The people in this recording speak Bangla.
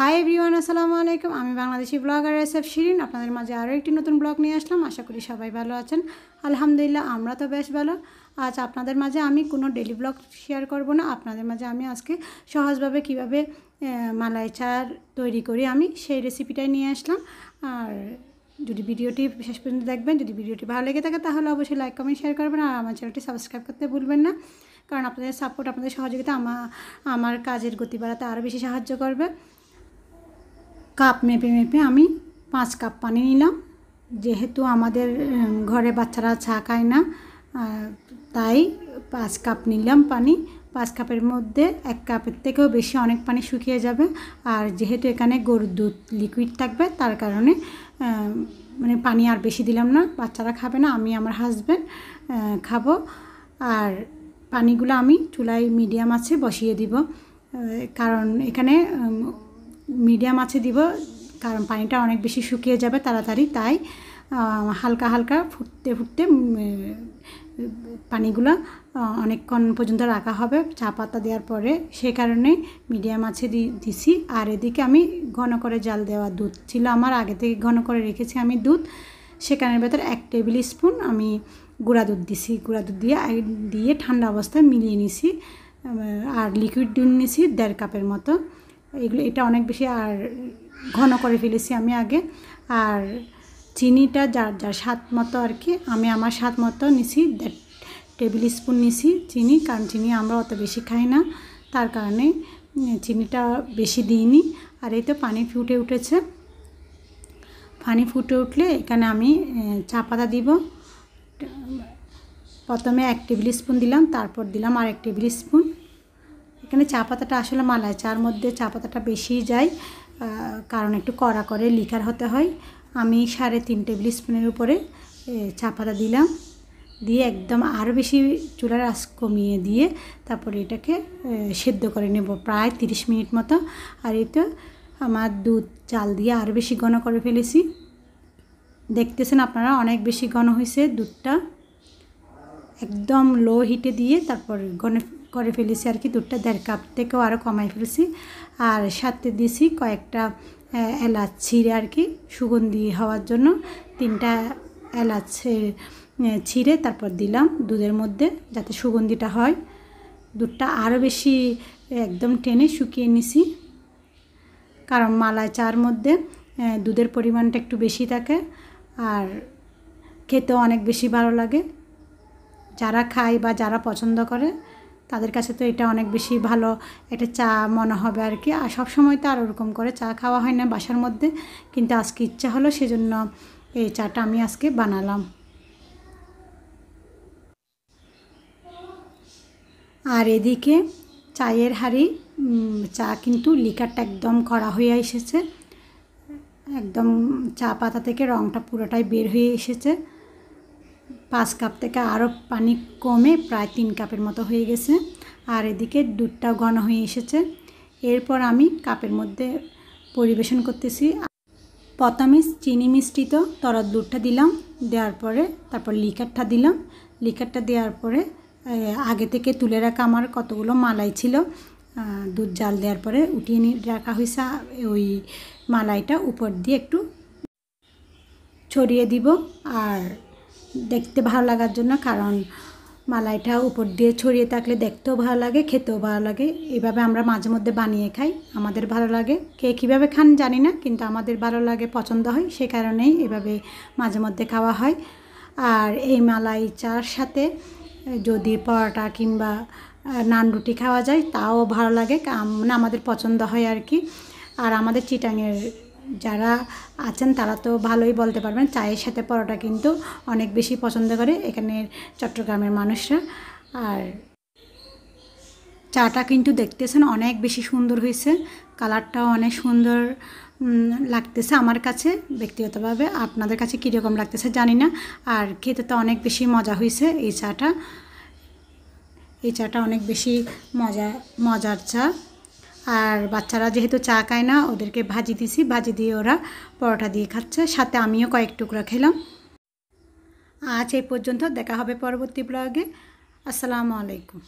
হাই এভরিওয়ান আসসালামু আলাইকুম আমি বাংলাদেশি ব্লগার এসএফ শিরিন আপনাদের মাঝে আরও একটি নতুন ব্লগ নিয়ে আসলাম আশা করি সবাই ভালো আছেন আলহামদুলিল্লাহ আমরা তো বেশ ভালো আজ আপনাদের মাঝে আমি কোনো ডেলি ব্লগ শেয়ার করব না আপনাদের মাঝে আমি আজকে সহজভাবে কিভাবে মালাই চার তৈরি করি আমি সেই রেসিপিটাই নিয়ে আসলাম আর যদি ভিডিওটি শেষ পর্যন্ত দেখবেন যদি ভিডিওটি ভালো লেগে থাকে তাহলে অবশ্যই লাইক কমেন্ট শেয়ার করবেন আর আমার চ্যানেলটি সাবস্ক্রাইব করতে ভুলবেন না কারণ আপনাদের সাপোর্ট আপনাদের সহযোগিতা আমার আমার কাজের গতি বাড়াতে আরও বেশি সাহায্য করবে কাপ মেপে মেপে আমি পাঁচ কাপ পানি নিলাম যেহেতু আমাদের ঘরে বাচ্চারা চা খায় না তাই পাঁচ কাপ নিলাম পানি পাঁচ কাপের মধ্যে এক কাপের থেকেও বেশি অনেক পানি শুকিয়ে যাবে আর যেহেতু এখানে গরুর দুধ লিকুইড থাকবে তার কারণে মানে পানি আর বেশি দিলাম না বাচ্চারা খাবে না আমি আমার হাজব্যান্ড খাবো আর পানিগুলো আমি চুলায় মিডিয়াম আছে বসিয়ে দিব কারণ এখানে মিডিয়াম আছে দিব কারণ পানিটা অনেক বেশি শুকিয়ে যাবে তাড়াতাড়ি তাই হালকা হালকা ফুটতে ফুটতে পানিগুলো অনেকক্ষণ পর্যন্ত রাখা হবে চা পাতা দেওয়ার পরে সে কারণে মিডিয়াম আছে দিছি আর এদিকে আমি ঘন করে জাল দেওয়া দুধ ছিল আমার আগে থেকে ঘন করে রেখেছি আমি দুধ সেখানের ভেতর এক টেবিল স্পুন আমি গুঁড়া দুধ দিছি গুঁড়া দুধ দিয়ে দিয়ে ঠান্ডা অবস্থায় মিলিয়ে নিছি আর লিকুইড দুধ নিছি দেড় কাপের মতো এগুলো এটা অনেক বেশি আর ঘন করে ফেলেছি আমি আগে আর চিনিটা যার যার স্বাদ মতো আর কি আমি আমার স্বাদ মতো নিছি দেড় টেবিল স্পুন নিছি চিনি কারণ চিনি আমরা অত বেশি খাই না তার কারণে চিনিটা বেশি দিইনি আর এই তো পানি ফুটে উঠেছে পানি ফুটে উঠলে এখানে আমি চা পাতা দিব প্রথমে এক টেবিল স্পুন দিলাম তারপর দিলাম আর এক টেবিল স্পুন এখানে চা পাতাটা আসলে মালাই চার মধ্যে চা পাতাটা বেশি যায় কারণ একটু কড়া করে লিকার হতে হয় আমি সাড়ে তিন টেবিল স্পুনের উপরে চা পাতা দিলাম দিয়ে একদম আরও বেশি চুলার আস কমিয়ে দিয়ে তারপরে এটাকে সেদ্ধ করে নেব প্রায় 30 মিনিট মতো আর এটা আমার দুধ চাল দিয়ে আরও বেশি ঘন করে ফেলেছি দেখতেছেন আপনারা অনেক বেশি ঘন হয়েছে দুধটা একদম লো হিটে দিয়ে তারপর ঘন করে ফেলেছি আর কি দুধটা দেড় কাপ থেকেও আরও কমাই ফেলেছি আর সাথে দিয়েছি কয়েকটা এলাচ ছিঁড়ে আর কি সুগন্ধি হওয়ার জন্য তিনটা এলাচ ছিঁড়ে তারপর দিলাম দুধের মধ্যে যাতে সুগন্ধিটা হয় দুধটা আরও বেশি একদম টেনে শুকিয়ে নিছি কারণ মালায় চার মধ্যে দুধের পরিমাণটা একটু বেশি থাকে আর খেতেও অনেক বেশি ভালো লাগে যারা খায় বা যারা পছন্দ করে তাদের কাছে তো এটা অনেক বেশি ভালো একটা চা মনে হবে আর কি আর সবসময় তো আর ওরকম করে চা খাওয়া হয় না বাসার মধ্যে কিন্তু আজকে ইচ্ছা হলো সেজন্য এই চাটা আমি আজকে বানালাম আর এদিকে চায়ের হাড়ি চা কিন্তু লিকারটা একদম করা হয়ে এসেছে একদম চা পাতা থেকে রঙটা পুরোটাই বের হয়ে এসেছে পাঁচ কাপ থেকে আরও পানি কমে প্রায় তিন কাপের মতো হয়ে গেছে আর এদিকে দুধটাও ঘন হয়ে এসেছে এরপর আমি কাপের মধ্যে পরিবেশন করতেছি প্রথমে চিনি মিষ্টিত তরদ দুধটা দিলাম দেওয়ার পরে তারপর লিকারটা দিলাম লিকারটা দেওয়ার পরে আগে থেকে তুলে রাখা আমার কতগুলো মালাই ছিল দুধ জাল দেওয়ার পরে উঠিয়ে নিয়ে রাখা হয়েছে ওই মালাইটা উপর দিয়ে একটু ছড়িয়ে দিব আর দেখতে ভালো লাগার জন্য কারণ মালাইটা উপর দিয়ে ছড়িয়ে থাকলে দেখতেও ভালো লাগে খেতেও ভালো লাগে এভাবে আমরা মাঝে মধ্যে বানিয়ে খাই আমাদের ভালো লাগে কে কীভাবে খান জানি না কিন্তু আমাদের ভালো লাগে পছন্দ হয় সে কারণেই এভাবে মাঝে মধ্যে খাওয়া হয় আর এই মালাই চার সাথে যদি পরোটা কিংবা নান রুটি খাওয়া যায় তাও ভালো লাগে মানে আমাদের পছন্দ হয় আর কি আর আমাদের চিটাঙের যারা আছেন তারা তো ভালোই বলতে পারবেন চায়ের সাথে পরোটা কিন্তু অনেক বেশি পছন্দ করে এখানের চট্টগ্রামের মানুষরা আর চাটা কিন্তু দেখতেছেন অনেক বেশি সুন্দর হয়েছে কালারটাও অনেক সুন্দর লাগতেছে আমার কাছে ব্যক্তিগতভাবে আপনাদের কাছে কীরকম লাগতেছে জানি না আর খেতে তো অনেক বেশি মজা হয়েছে এই চাটা এই চাটা অনেক বেশি মজা মজার চা আর বাচ্চারা যেহেতু চা খায় না ওদেরকে ভাজি দিছি ভাজি দিয়ে ওরা পরোটা দিয়ে খাচ্ছে সাথে আমিও কয়েক টুকরা খেলাম আজ এই পর্যন্ত দেখা হবে পরবর্তী ব্লগে আসসালামু আলাইকুম